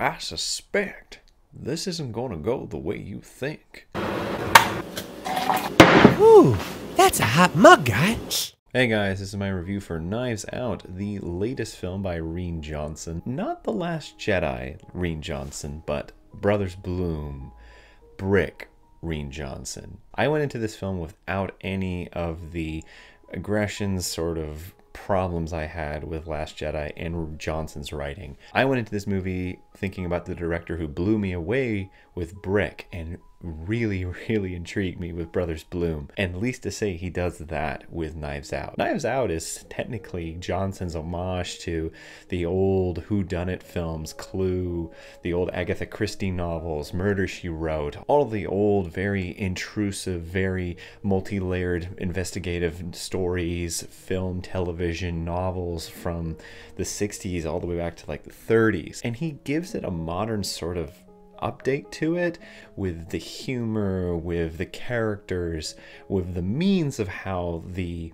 I suspect this isn't going to go the way you think. Ooh, that's a hot mug, guy. Hey guys, this is my review for Knives Out, the latest film by Reen Johnson. Not The Last Jedi, Reen Johnson, but Brothers Bloom, Brick, Reen Johnson. I went into this film without any of the aggressions, sort of problems I had with Last Jedi and Johnson's writing. I went into this movie thinking about the director who blew me away with Brick and really, really intrigued me with Brothers Bloom. And least to say, he does that with Knives Out. Knives Out is technically Johnson's homage to the old Who Done It films, Clue, the old Agatha Christie novels, Murder She Wrote, all the old, very intrusive, very multi-layered investigative stories, film, television, novels from the 60s all the way back to like the 30s. And he gives it a modern sort of update to it with the humor, with the characters, with the means of how the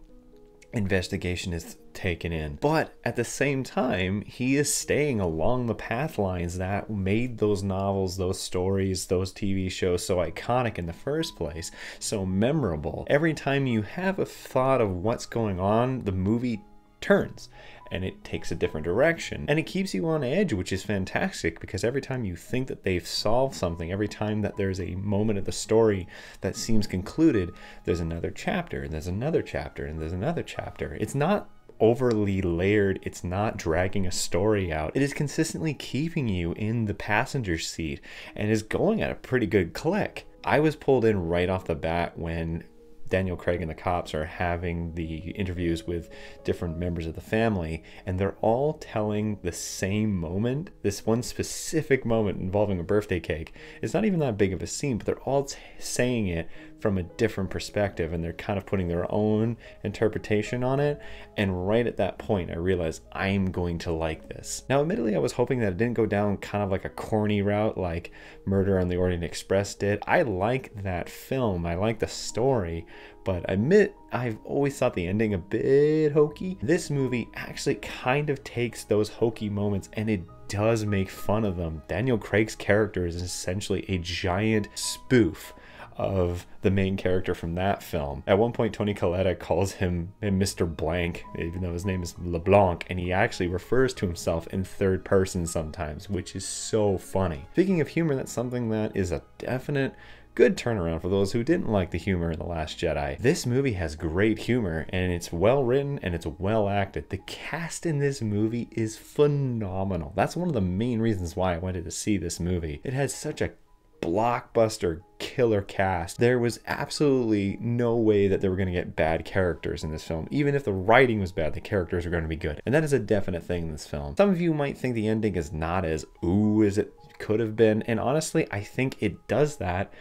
investigation is taken in. But at the same time, he is staying along the path lines that made those novels, those stories, those TV shows so iconic in the first place, so memorable. Every time you have a thought of what's going on, the movie turns and it takes a different direction. And it keeps you on edge, which is fantastic because every time you think that they've solved something, every time that there's a moment of the story that seems concluded, there's another chapter, and there's another chapter, and there's another chapter. It's not overly layered. It's not dragging a story out. It is consistently keeping you in the passenger seat and is going at a pretty good click. I was pulled in right off the bat when Daniel Craig and the cops are having the interviews with different members of the family, and they're all telling the same moment, this one specific moment involving a birthday cake. It's not even that big of a scene, but they're all t- saying it from a different perspective and they're kind of putting their own interpretation on it. And right at that point, I realized I'm going to like this. Now, admittedly, I was hoping that it didn't go down kind of like a corny route like Murder on the Orient Express did. I like that film, I like the story, but I admit I've always thought the ending a bit hokey. This movie actually kind of takes those hokey moments and it does make fun of them. Daniel Craig's character is essentially a giant spoof of the main character from that film. At one point, Tony Coletta calls him Mr. Blank, even though his name is LeBlanc, and he actually refers to himself in third person sometimes, which is so funny. Speaking of humor, that's something that is a definite good turnaround for those who didn't like the humor in The Last Jedi. This movie has great humor and it's well written and it's well acted. The cast in this movie is phenomenal. That's one of the main reasons why I wanted to see this movie. It has such a blockbuster killer cast. There was absolutely no way that they were going to get bad characters in this film. Even if the writing was bad, the characters were going to be good. And that is a definite thing in this film. Some of you might think the ending is not as ooh as it could have been. And honestly, I think it does that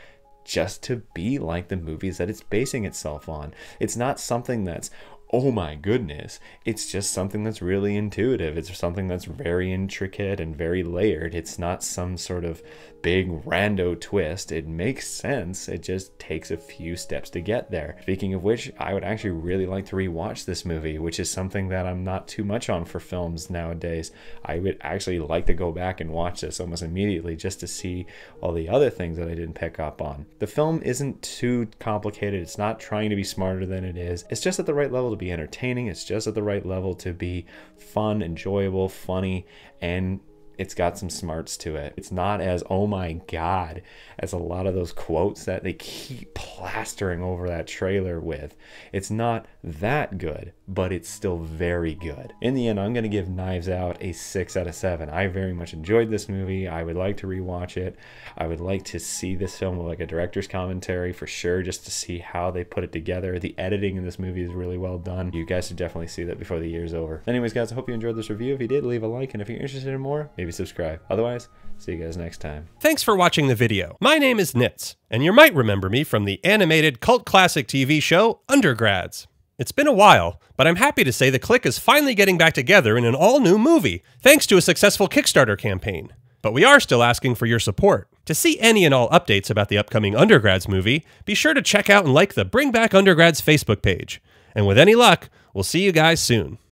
just to be like the movies that it's basing itself on. It's not something that's, oh my goodness, it's just something that's really intuitive. It's something that's very intricate and very layered. It's not some sort of big rando twist. It makes sense. It just takes a few steps to get there. Speaking of which, I would actually really like to rewatch this movie, which is something that I'm not too much on for films nowadays. I would actually like to go back and watch this almost immediately just to see all the other things that I didn't pick up on. The film isn't too complicated. It's not trying to be smarter than it is. It's just at the right level to be be entertaining. It's just at the right level to be fun, enjoyable, funny, and it's got some smarts to it. It's not as oh my god as a lot of those quotes that they keep plastering over that trailer with. It's not that good, but it's still very good. In the end, I'm going to give Knives Out a 6 out of 7. I very much enjoyed this movie. I would like to rewatch it. I would like to see this film with like a director's commentary for sure just to see how they put it together. The editing in this movie is really well done. You guys should definitely see that before the year's over. Anyways, guys, I hope you enjoyed this review. If you did, leave a like and if you're interested in more, maybe maybe subscribe. Otherwise, see you guys next time. Thanks for watching the video. My name is Nitz, and you might remember me from the animated cult classic TV show, Undergrads. It's been a while, but I'm happy to say the clique is finally getting back together in an all new movie, thanks to a successful Kickstarter campaign. But we are still asking for your support. To see any and all updates about the upcoming Undergrads movie, be sure to check out and like the Bring Back Undergrads Facebook page. And with any luck, we'll see you guys soon.